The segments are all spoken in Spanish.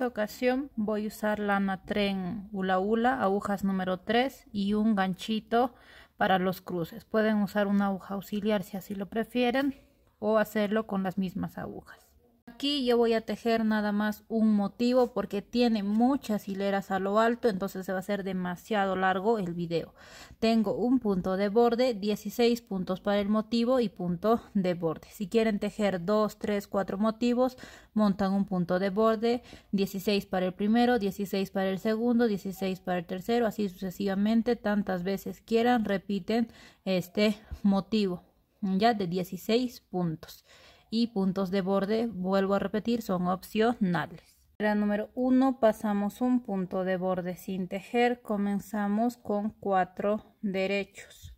esta ocasión voy a usar lana tren hula hula, agujas número 3 y un ganchito para los cruces. Pueden usar una aguja auxiliar si así lo prefieren o hacerlo con las mismas agujas aquí yo voy a tejer nada más un motivo porque tiene muchas hileras a lo alto entonces se va a hacer demasiado largo el video tengo un punto de borde 16 puntos para el motivo y punto de borde si quieren tejer 2 3 4 motivos montan un punto de borde 16 para el primero 16 para el segundo 16 para el tercero así sucesivamente tantas veces quieran repiten este motivo ya de 16 puntos y puntos de borde, vuelvo a repetir, son opcionales. la número 1, pasamos un punto de borde sin tejer, comenzamos con 4 derechos.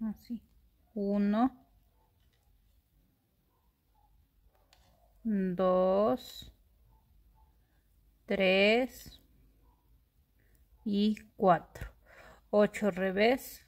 Así, 1, 2, 3 y 4. 8 revés,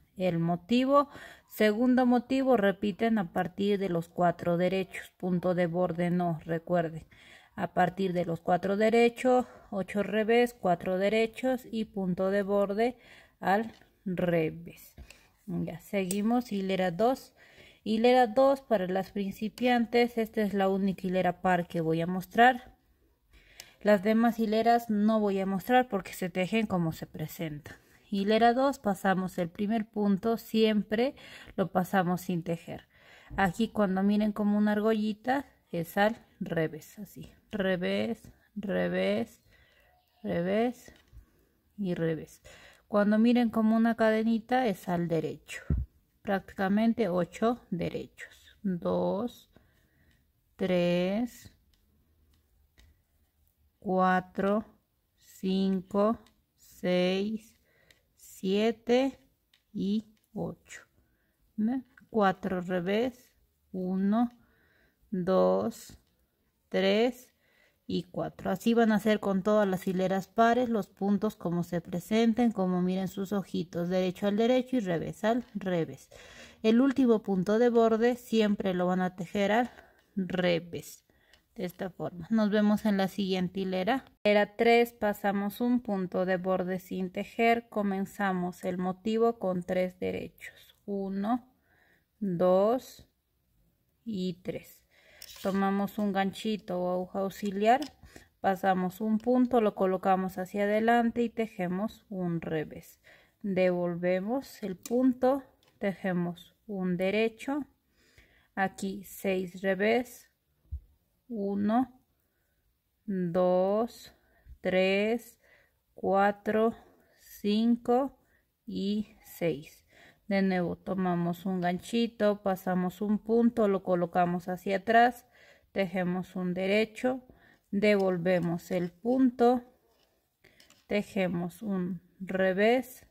El motivo, segundo motivo, repiten a partir de los cuatro derechos, punto de borde no, recuerden, a partir de los cuatro derechos, ocho revés, cuatro derechos y punto de borde al revés. Ya, seguimos, hilera 2. Hilera 2 para las principiantes, esta es la única hilera par que voy a mostrar. Las demás hileras no voy a mostrar porque se tejen como se presenta hilera 2 pasamos el primer punto siempre lo pasamos sin tejer aquí cuando miren como una argollita es al revés así revés revés revés y revés cuando miren como una cadenita es al derecho prácticamente 8 derechos 2 3 4 5 6 7 y 8. 4 revés, 1, 2, 3 y 4. Así van a hacer con todas las hileras pares los puntos como se presenten, como miren sus ojitos, derecho al derecho y revés al revés. El último punto de borde siempre lo van a tejer al revés de esta forma. Nos vemos en la siguiente hilera. Hilera 3, pasamos un punto de borde sin tejer, comenzamos el motivo con tres derechos. 1, 2 y 3. Tomamos un ganchito o aguja auxiliar, pasamos un punto, lo colocamos hacia adelante y tejemos un revés. Devolvemos el punto, tejemos un derecho, aquí 6 revés, 1, 2, 3, 4, 5 y 6. De nuevo tomamos un ganchito, pasamos un punto, lo colocamos hacia atrás, tejemos un derecho, devolvemos el punto, tejemos un revés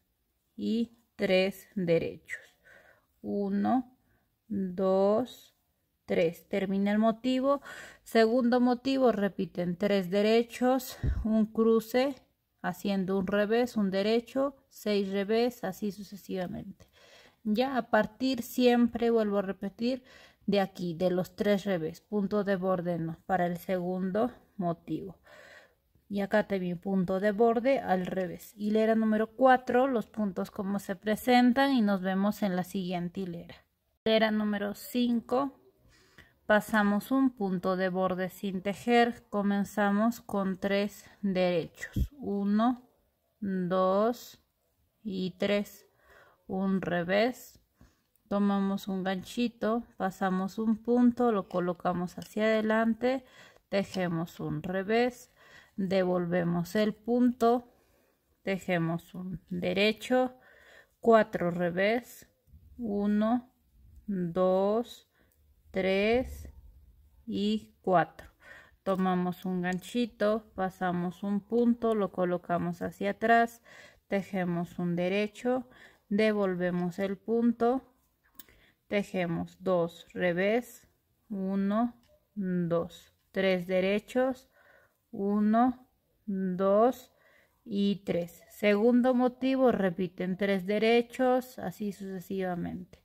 y tres derechos. 1, 2, 3. Termina el motivo. Segundo motivo, repiten tres derechos, un cruce, haciendo un revés, un derecho, seis revés, así sucesivamente. Ya a partir siempre, vuelvo a repetir, de aquí, de los tres revés, punto de borde no, para el segundo motivo. Y acá un punto de borde al revés. Hilera número 4, los puntos como se presentan y nos vemos en la siguiente hilera. Hilera número 5, pasamos un punto de borde sin tejer, comenzamos con tres derechos, Uno. Dos. y tres. un revés, tomamos un ganchito, pasamos un punto, lo colocamos hacia adelante, tejemos un revés, devolvemos el punto, tejemos un derecho, Cuatro revés, 1, 2, 3 y 4 tomamos un ganchito pasamos un punto lo colocamos hacia atrás tejemos un derecho devolvemos el punto tejemos 2 revés 1 2 3 derechos 1 2 y 3 segundo motivo repiten 3 derechos así sucesivamente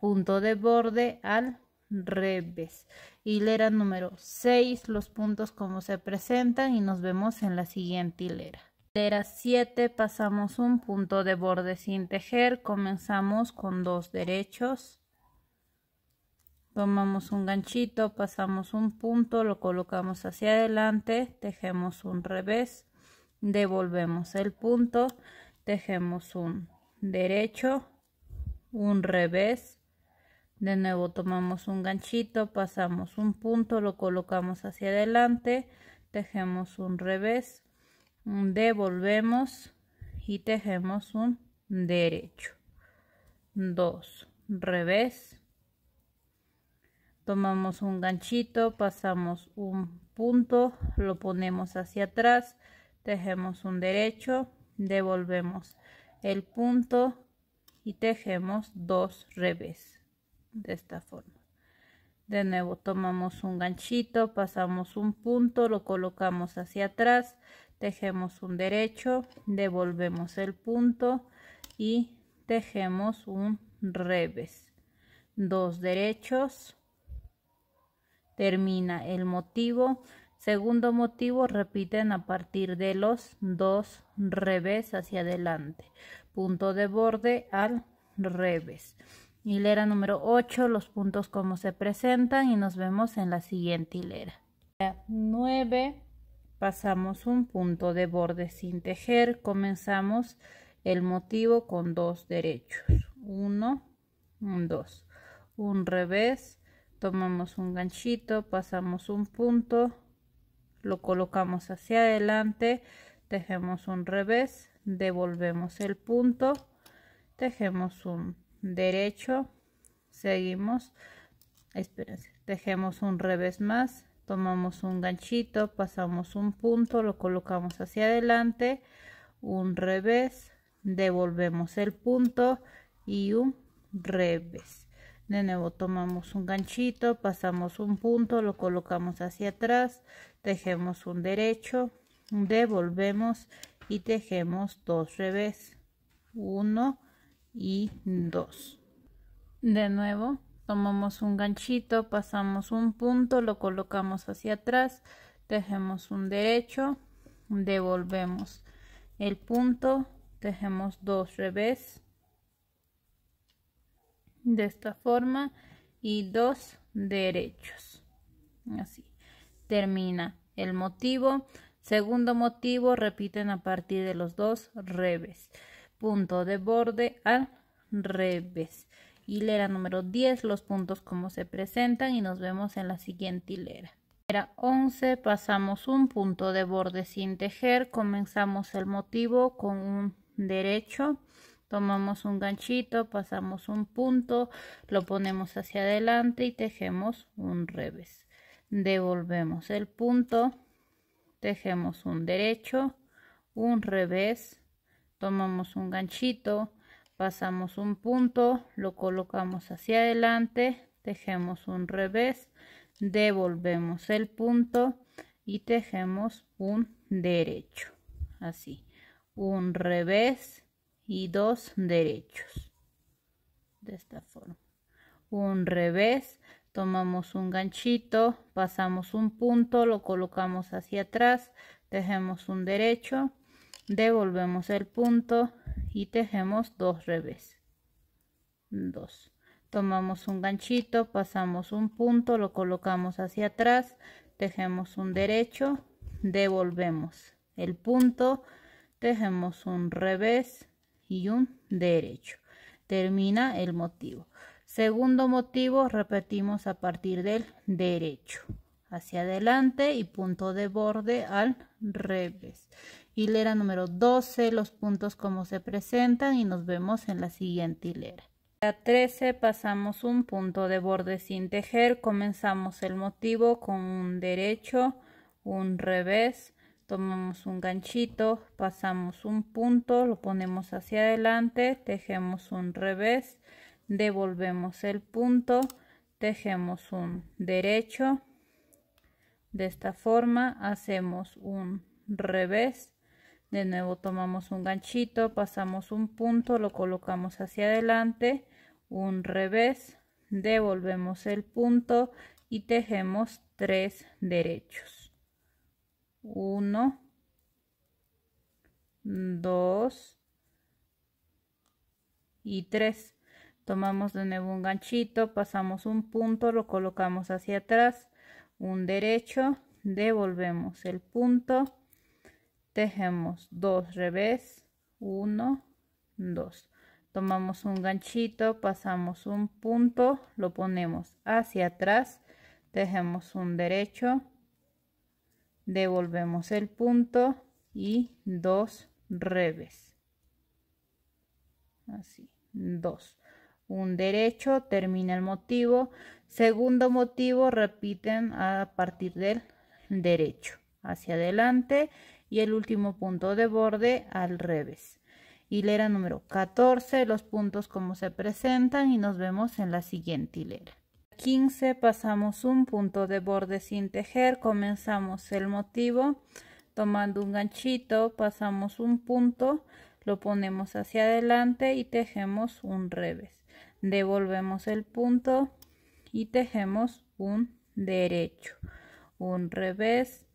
punto de borde al revés. Hilera número 6, los puntos como se presentan y nos vemos en la siguiente hilera. Hilera 7, pasamos un punto de borde sin tejer, comenzamos con dos derechos. Tomamos un ganchito, pasamos un punto, lo colocamos hacia adelante, tejemos un revés, devolvemos el punto, tejemos un derecho, un revés, de nuevo tomamos un ganchito pasamos un punto lo colocamos hacia adelante tejemos un revés devolvemos y tejemos un derecho dos revés tomamos un ganchito pasamos un punto lo ponemos hacia atrás tejemos un derecho devolvemos el punto y tejemos dos revés de esta forma de nuevo tomamos un ganchito pasamos un punto lo colocamos hacia atrás tejemos un derecho devolvemos el punto y tejemos un revés dos derechos termina el motivo segundo motivo repiten a partir de los dos revés hacia adelante punto de borde al revés Hilera número 8, los puntos como se presentan y nos vemos en la siguiente hilera. 9, pasamos un punto de borde sin tejer, comenzamos el motivo con dos derechos, 1, 2, un revés, tomamos un ganchito, pasamos un punto, lo colocamos hacia adelante, tejemos un revés, devolvemos el punto, tejemos un derecho seguimos espérense tejemos un revés más tomamos un ganchito pasamos un punto lo colocamos hacia adelante un revés devolvemos el punto y un revés de nuevo tomamos un ganchito pasamos un punto lo colocamos hacia atrás tejemos un derecho devolvemos y tejemos dos revés uno y 2 de nuevo tomamos un ganchito pasamos un punto lo colocamos hacia atrás tejemos un derecho devolvemos el punto tejemos dos revés de esta forma y dos derechos así termina el motivo segundo motivo repiten a partir de los dos revés punto de borde al revés. Hilera número 10, los puntos como se presentan y nos vemos en la siguiente hilera. Hilera 11, pasamos un punto de borde sin tejer, comenzamos el motivo con un derecho, tomamos un ganchito, pasamos un punto, lo ponemos hacia adelante y tejemos un revés. Devolvemos el punto, tejemos un derecho, un revés, tomamos un ganchito pasamos un punto lo colocamos hacia adelante tejemos un revés devolvemos el punto y tejemos un derecho así un revés y dos derechos de esta forma un revés tomamos un ganchito pasamos un punto lo colocamos hacia atrás tejemos un derecho devolvemos el punto y tejemos dos revés dos tomamos un ganchito pasamos un punto lo colocamos hacia atrás tejemos un derecho devolvemos el punto tejemos un revés y un derecho termina el motivo segundo motivo repetimos a partir del derecho hacia adelante y punto de borde al revés hilera número 12 los puntos como se presentan y nos vemos en la siguiente hilera. La 13 pasamos un punto de borde sin tejer, comenzamos el motivo con un derecho, un revés, tomamos un ganchito, pasamos un punto, lo ponemos hacia adelante, tejemos un revés, devolvemos el punto, tejemos un derecho, de esta forma hacemos un revés, de nuevo tomamos un ganchito pasamos un punto lo colocamos hacia adelante un revés devolvemos el punto y tejemos tres derechos Uno, dos y tres. tomamos de nuevo un ganchito pasamos un punto lo colocamos hacia atrás un derecho devolvemos el punto tejemos dos revés uno, dos, tomamos un ganchito pasamos un punto lo ponemos hacia atrás tejemos un derecho devolvemos el punto y dos revés así dos, un derecho termina el motivo segundo motivo repiten a partir del derecho hacia adelante y el último punto de borde al revés. Hilera número 14, los puntos como se presentan y nos vemos en la siguiente hilera. 15 pasamos un punto de borde sin tejer, comenzamos el motivo tomando un ganchito, pasamos un punto, lo ponemos hacia adelante y tejemos un revés. Devolvemos el punto y tejemos un derecho, un revés,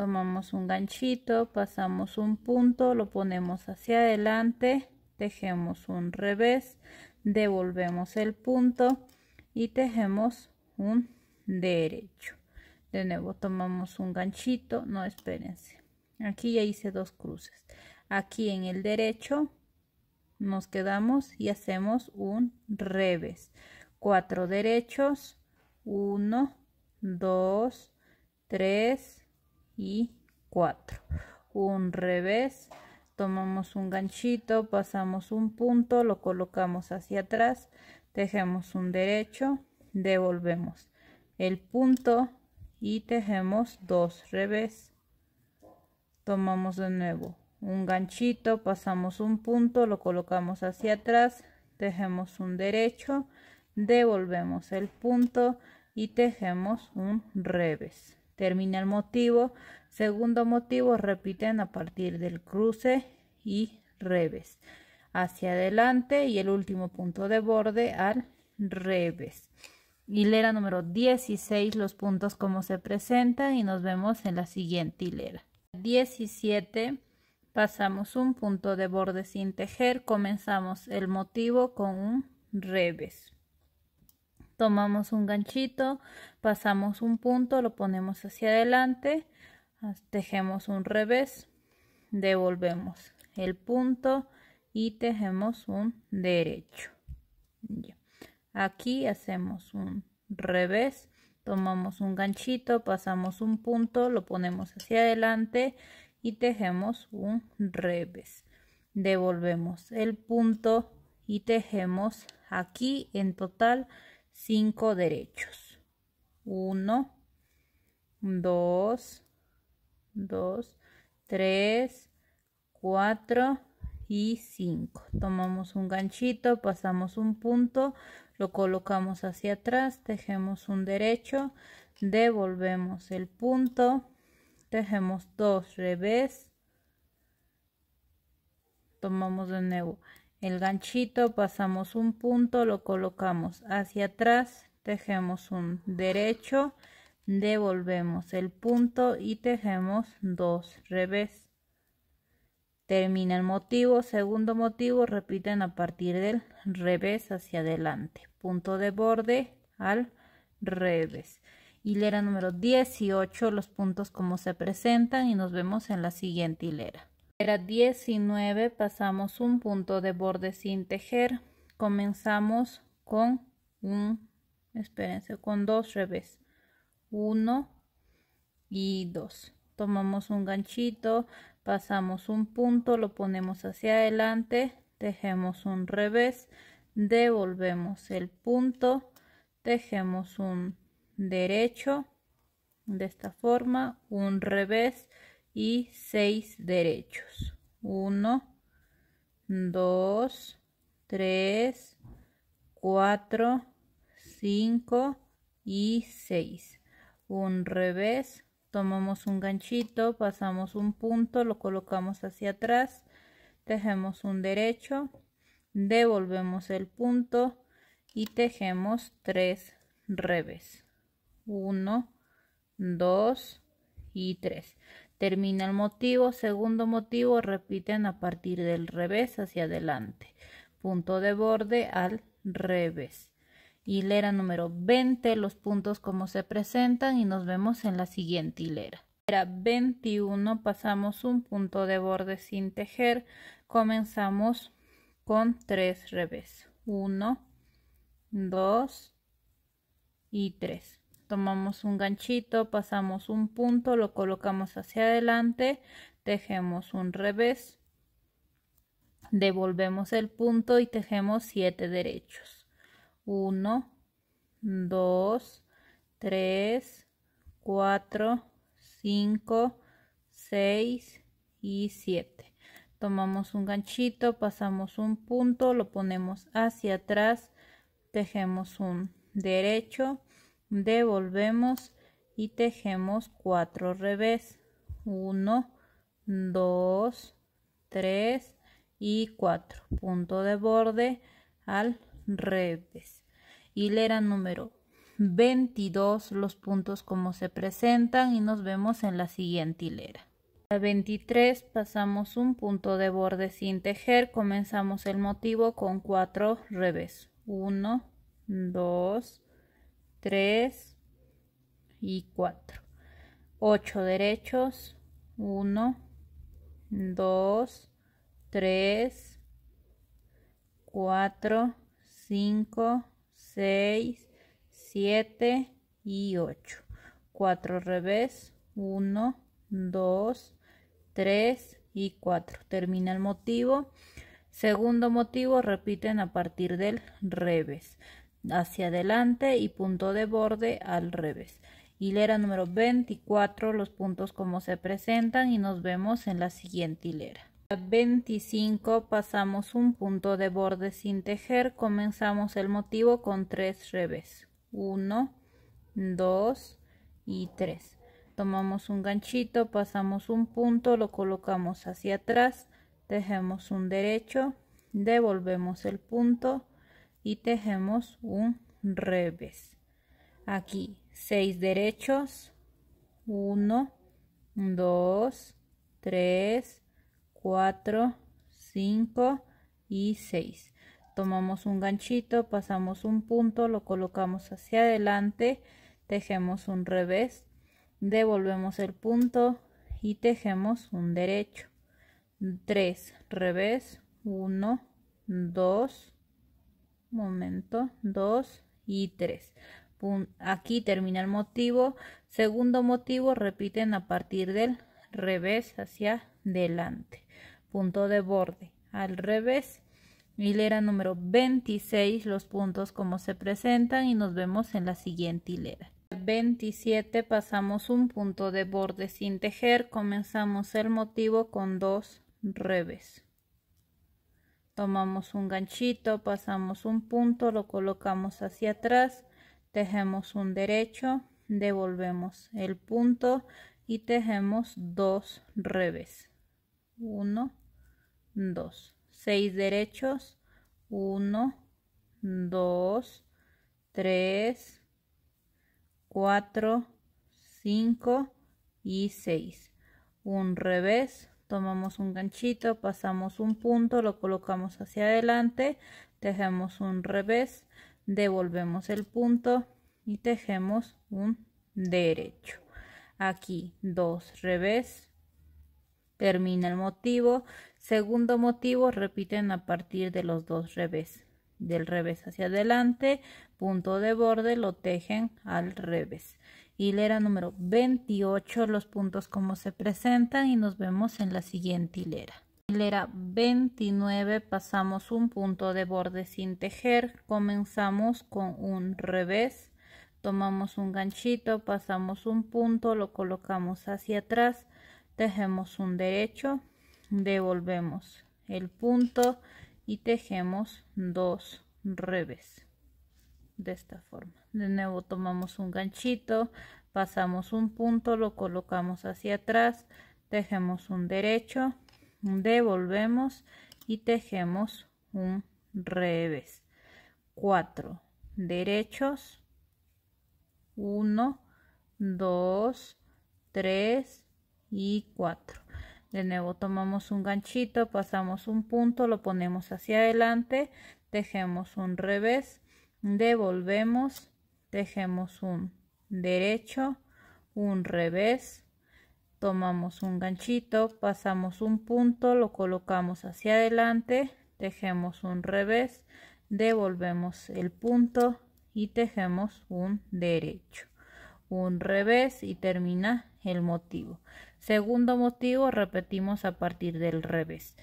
tomamos un ganchito pasamos un punto lo ponemos hacia adelante tejemos un revés devolvemos el punto y tejemos un derecho de nuevo tomamos un ganchito no espérense aquí ya hice dos cruces aquí en el derecho nos quedamos y hacemos un revés cuatro derechos uno dos tres y 4 un revés tomamos un ganchito pasamos un punto lo colocamos hacia atrás tejemos un derecho devolvemos el punto y tejemos dos revés tomamos de nuevo un ganchito pasamos un punto lo colocamos hacia atrás tejemos un derecho devolvemos el punto y tejemos un revés Termina el motivo. Segundo motivo, repiten a partir del cruce y revés. Hacia adelante y el último punto de borde al revés. Hilera número 16, los puntos como se presentan y nos vemos en la siguiente hilera. 17, pasamos un punto de borde sin tejer, comenzamos el motivo con un revés tomamos un ganchito, pasamos un punto, lo ponemos hacia adelante, tejemos un revés, devolvemos el punto y tejemos un derecho. Aquí hacemos un revés, tomamos un ganchito, pasamos un punto, lo ponemos hacia adelante y tejemos un revés. Devolvemos el punto y tejemos aquí en total cinco derechos. Uno, dos, dos, tres, cuatro y cinco. Tomamos un ganchito, pasamos un punto, lo colocamos hacia atrás, tejemos un derecho, devolvemos el punto, tejemos dos revés, tomamos de nuevo el ganchito, pasamos un punto, lo colocamos hacia atrás, tejemos un derecho, devolvemos el punto y tejemos dos revés. Termina el motivo, segundo motivo, repiten a partir del revés hacia adelante. Punto de borde al revés. Hilera número 18, los puntos como se presentan y nos vemos en la siguiente hilera. Era 19, pasamos un punto de borde sin tejer. Comenzamos con un, espérense, con dos revés. 1 y 2. Tomamos un ganchito, pasamos un punto, lo ponemos hacia adelante, tejemos un revés, devolvemos el punto, tejemos un derecho de esta forma, un revés, y 6 derechos. 1, 2, 3, 4, 5 y 6. Un revés, tomamos un ganchito, pasamos un punto, lo colocamos hacia atrás, tejemos un derecho, devolvemos el punto y tejemos 3 revés. 1, 2 y 3. Termina el motivo, segundo motivo, repiten a partir del revés hacia adelante. Punto de borde al revés. Hilera número 20, los puntos como se presentan y nos vemos en la siguiente hilera. Hilera 21, pasamos un punto de borde sin tejer. Comenzamos con tres revés. 1, 2 y 3 tomamos un ganchito, pasamos un punto, lo colocamos hacia adelante, tejemos un revés, devolvemos el punto y tejemos siete derechos. uno dos tres cuatro cinco seis y siete Tomamos un ganchito, pasamos un punto, lo ponemos hacia atrás, tejemos un derecho, devolvemos y tejemos 4 revés 1 2 3 y 4 punto de borde al revés hilera número 22 los puntos como se presentan y nos vemos en la siguiente hilera a 23 pasamos un punto de borde sin tejer comenzamos el motivo con 4 revés 1 2 3 y 4. 8 derechos, 1, 2, 3, 4, 5, 6, 7 y 8. 4 revés, 1, 2, 3 y 4. Termina el motivo. Segundo motivo, repiten a partir del revés hacia adelante y punto de borde al revés. Hilera número 24, los puntos como se presentan y nos vemos en la siguiente hilera. 25 pasamos un punto de borde sin tejer, comenzamos el motivo con tres revés. 1, 2 y 3. Tomamos un ganchito, pasamos un punto, lo colocamos hacia atrás, tejemos un derecho, devolvemos el punto, y tejemos un revés aquí 6 derechos 1 2 3 4 5 y 6 tomamos un ganchito pasamos un punto lo colocamos hacia adelante tejemos un revés devolvemos el punto y tejemos un derecho 3 revés 1 2 momento, 2 y 3. Aquí termina el motivo. Segundo motivo, repiten a partir del revés hacia delante. Punto de borde al revés. Hilera número 26, los puntos como se presentan y nos vemos en la siguiente hilera. 27 pasamos un punto de borde sin tejer, comenzamos el motivo con dos revés tomamos un ganchito pasamos un punto lo colocamos hacia atrás tejemos un derecho devolvemos el punto y tejemos dos revés 1 2 6 derechos 1 2 3 4 5 y 6 un revés tomamos un ganchito, pasamos un punto, lo colocamos hacia adelante, tejemos un revés, devolvemos el punto y tejemos un derecho. Aquí dos revés, termina el motivo, segundo motivo repiten a partir de los dos revés. Del revés hacia adelante, punto de borde, lo tejen al revés hilera número 28 los puntos como se presentan y nos vemos en la siguiente hilera. Hilera 29 pasamos un punto de borde sin tejer, comenzamos con un revés, tomamos un ganchito, pasamos un punto, lo colocamos hacia atrás, tejemos un derecho, devolvemos el punto y tejemos dos revés de esta forma de nuevo tomamos un ganchito pasamos un punto lo colocamos hacia atrás tejemos un derecho devolvemos y tejemos un revés cuatro derechos 1 2 3 y 4 de nuevo tomamos un ganchito pasamos un punto lo ponemos hacia adelante tejemos un revés devolvemos, tejemos un derecho, un revés, tomamos un ganchito, pasamos un punto, lo colocamos hacia adelante, tejemos un revés, devolvemos el punto y tejemos un derecho, un revés y termina el motivo. Segundo motivo, repetimos a partir del revés,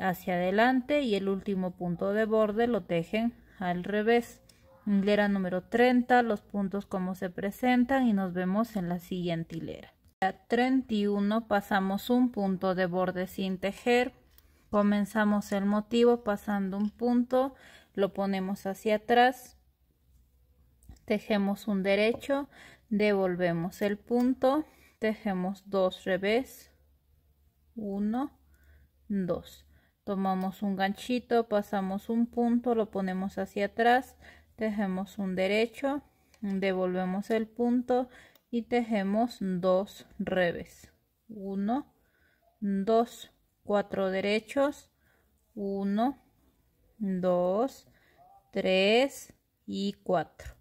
hacia adelante y el último punto de borde lo tejen al revés hilera número 30, los puntos como se presentan y nos vemos en la siguiente hilera. A 31 pasamos un punto de borde sin tejer, comenzamos el motivo pasando un punto, lo ponemos hacia atrás, tejemos un derecho, devolvemos el punto, tejemos dos revés, 1, 2. Tomamos un ganchito, pasamos un punto, lo ponemos hacia atrás, tejemos un derecho devolvemos el punto y tejemos dos revés uno dos cuatro derechos uno dos tres y cuatro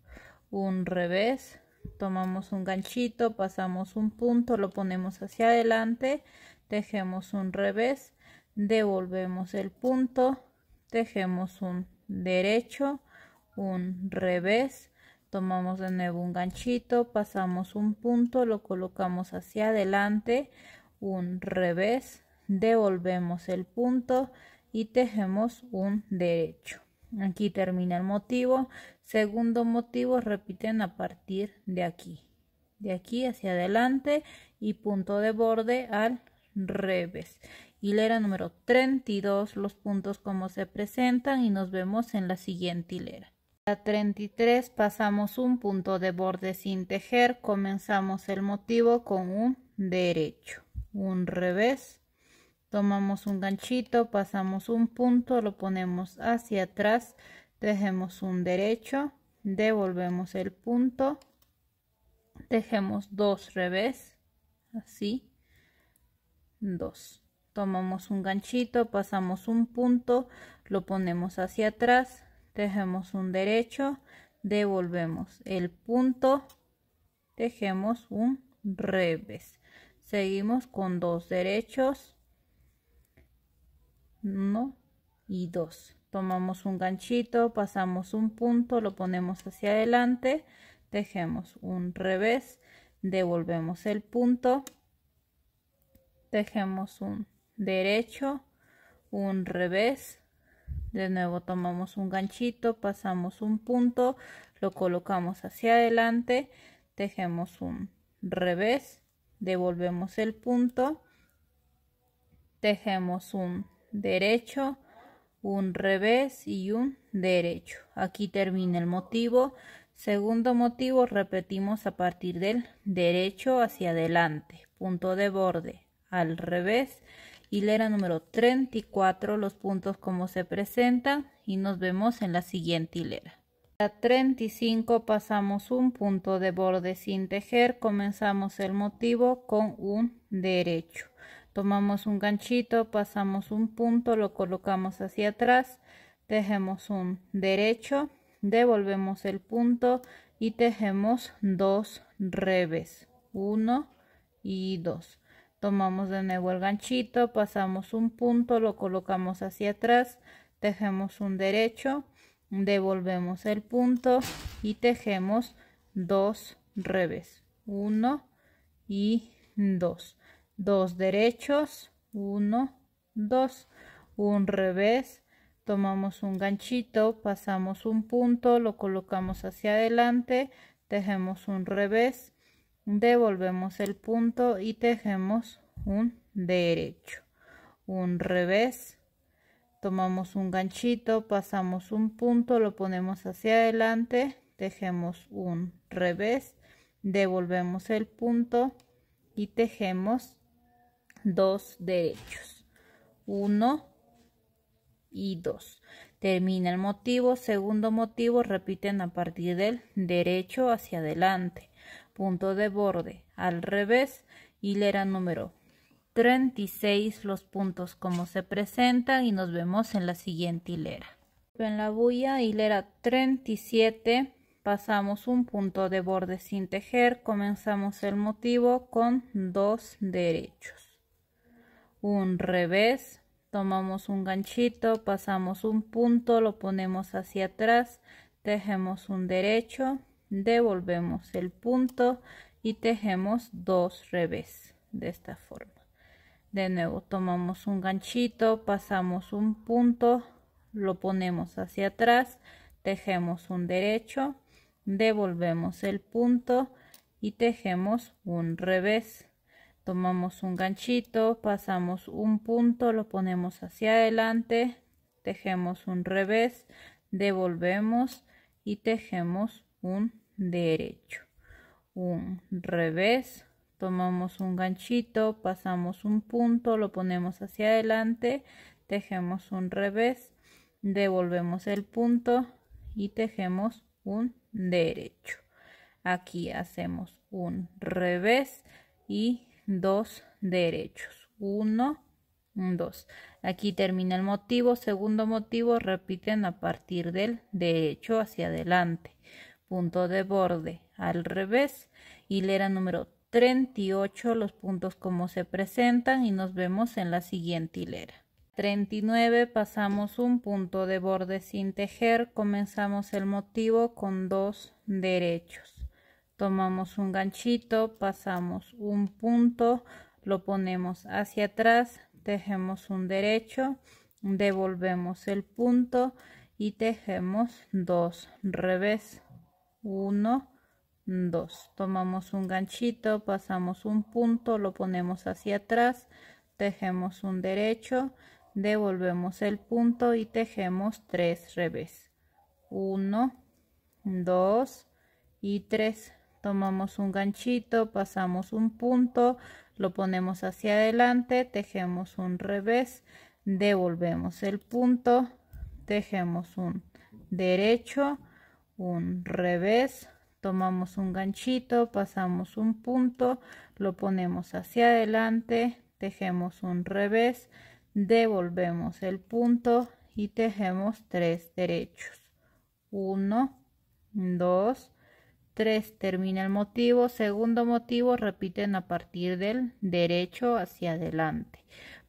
un revés tomamos un ganchito pasamos un punto lo ponemos hacia adelante tejemos un revés devolvemos el punto tejemos un derecho un revés tomamos de nuevo un ganchito pasamos un punto lo colocamos hacia adelante un revés devolvemos el punto y tejemos un derecho aquí termina el motivo segundo motivo repiten a partir de aquí de aquí hacia adelante y punto de borde al revés hilera número 32 los puntos como se presentan y nos vemos en la siguiente hilera 33 pasamos un punto de borde sin tejer, comenzamos el motivo con un derecho, un revés, tomamos un ganchito, pasamos un punto, lo ponemos hacia atrás, tejemos un derecho, devolvemos el punto, tejemos dos revés, así, dos. Tomamos un ganchito, pasamos un punto, lo ponemos hacia atrás, tejemos un derecho, devolvemos el punto, tejemos un revés. Seguimos con dos derechos, uno y dos. Tomamos un ganchito, pasamos un punto, lo ponemos hacia adelante, tejemos un revés, devolvemos el punto, tejemos un derecho, un revés, de nuevo tomamos un ganchito pasamos un punto lo colocamos hacia adelante tejemos un revés devolvemos el punto tejemos un derecho un revés y un derecho aquí termina el motivo segundo motivo repetimos a partir del derecho hacia adelante punto de borde al revés hilera número 34 los puntos como se presentan y nos vemos en la siguiente hilera. La 35 pasamos un punto de borde sin tejer, comenzamos el motivo con un derecho. Tomamos un ganchito, pasamos un punto, lo colocamos hacia atrás, tejemos un derecho, devolvemos el punto y tejemos dos revés, 1 y 2 tomamos de nuevo el ganchito pasamos un punto lo colocamos hacia atrás tejemos un derecho devolvemos el punto y tejemos dos revés uno y dos dos derechos uno dos un revés tomamos un ganchito pasamos un punto lo colocamos hacia adelante tejemos un revés devolvemos el punto y tejemos un derecho un revés tomamos un ganchito pasamos un punto lo ponemos hacia adelante tejemos un revés devolvemos el punto y tejemos dos derechos uno y dos termina el motivo segundo motivo repiten a partir del derecho hacia adelante punto de borde al revés, hilera número 36 los puntos como se presentan y nos vemos en la siguiente hilera. En la bulla hilera 37 pasamos un punto de borde sin tejer, comenzamos el motivo con dos derechos. Un revés, tomamos un ganchito, pasamos un punto, lo ponemos hacia atrás, tejemos un derecho, devolvemos el punto y tejemos dos revés de esta forma de nuevo tomamos un ganchito pasamos un punto lo ponemos hacia atrás tejemos un derecho devolvemos el punto y tejemos un revés tomamos un ganchito pasamos un punto lo ponemos hacia adelante tejemos un revés devolvemos y tejemos un derecho un revés tomamos un ganchito pasamos un punto lo ponemos hacia adelante tejemos un revés devolvemos el punto y tejemos un derecho aquí hacemos un revés y dos derechos uno dos aquí termina el motivo segundo motivo repiten a partir del derecho hacia adelante punto de borde al revés. Hilera número 38, los puntos como se presentan y nos vemos en la siguiente hilera. 39 pasamos un punto de borde sin tejer, comenzamos el motivo con dos derechos. Tomamos un ganchito, pasamos un punto, lo ponemos hacia atrás, tejemos un derecho, devolvemos el punto y tejemos dos revés. 1 2 tomamos un ganchito pasamos un punto lo ponemos hacia atrás tejemos un derecho devolvemos el punto y tejemos 3 revés 1 2 y 3 tomamos un ganchito pasamos un punto lo ponemos hacia adelante tejemos un revés devolvemos el punto tejemos un derecho un revés, tomamos un ganchito, pasamos un punto, lo ponemos hacia adelante, tejemos un revés, devolvemos el punto y tejemos tres derechos. uno dos tres termina el motivo, segundo motivo repiten a partir del derecho hacia adelante,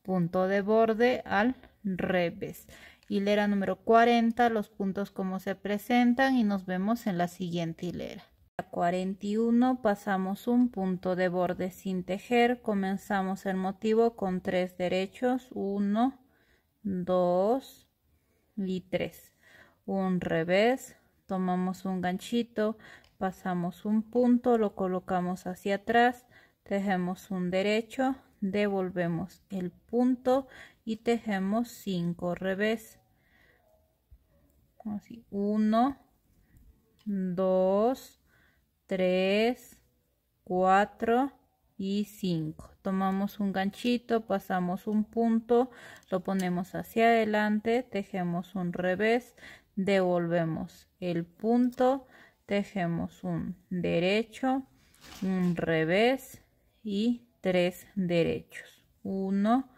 punto de borde al revés hilera número 40, los puntos como se presentan y nos vemos en la siguiente hilera. La 41 pasamos un punto de borde sin tejer, comenzamos el motivo con tres derechos, 1, 2 y 3. Un revés, tomamos un ganchito, pasamos un punto, lo colocamos hacia atrás, tejemos un derecho, devolvemos el punto y tejemos 5 revés 1 2 3 4 y 5 tomamos un ganchito pasamos un punto lo ponemos hacia adelante tejemos un revés devolvemos el punto tejemos un derecho un revés y tres derechos. 1,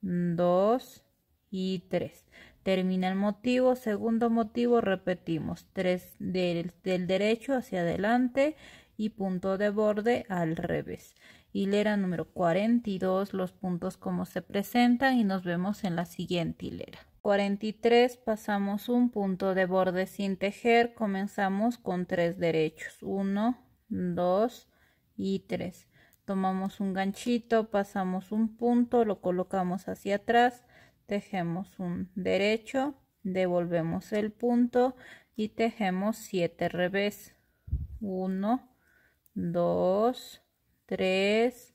2 y 3. Termina el motivo. Segundo motivo, repetimos. 3 del, del, derecho hacia adelante y punto de borde al revés. Hilera número 42, los puntos como se presentan y nos vemos en la siguiente hilera. 43 pasamos un punto de borde sin tejer, comenzamos con tres derechos, 1, 2 y 3 tomamos un ganchito, pasamos un punto, lo colocamos hacia atrás, tejemos un derecho, devolvemos el punto y tejemos siete revés. 1, 2, 3,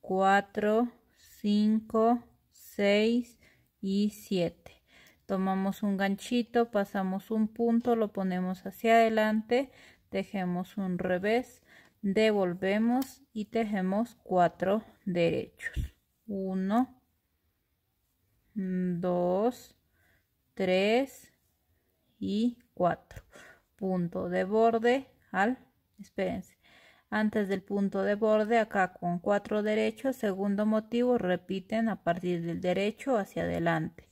4, 5, 6 y 7. Tomamos un ganchito, pasamos un punto, lo ponemos hacia adelante, tejemos un revés, devolvemos y tejemos cuatro derechos 1 2 3 y 4 punto de borde al espérense antes del punto de borde acá con cuatro derechos segundo motivo repiten a partir del derecho hacia adelante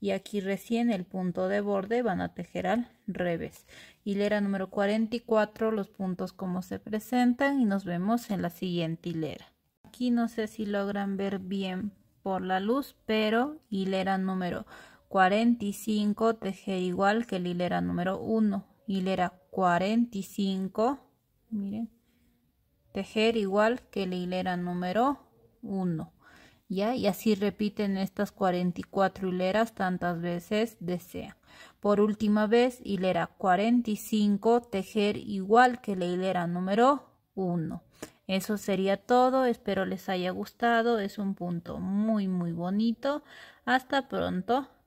y aquí recién el punto de borde van a tejer al revés hilera número 44 los puntos como se presentan y nos vemos en la siguiente hilera aquí no sé si logran ver bien por la luz pero hilera número 45 tejer igual que la hilera número 1 hilera 45 miren tejer igual que la hilera número 1 y así repiten estas 44 hileras tantas veces desean. Por última vez, hilera 45, tejer igual que la hilera número 1. Eso sería todo, espero les haya gustado, es un punto muy muy bonito. Hasta pronto.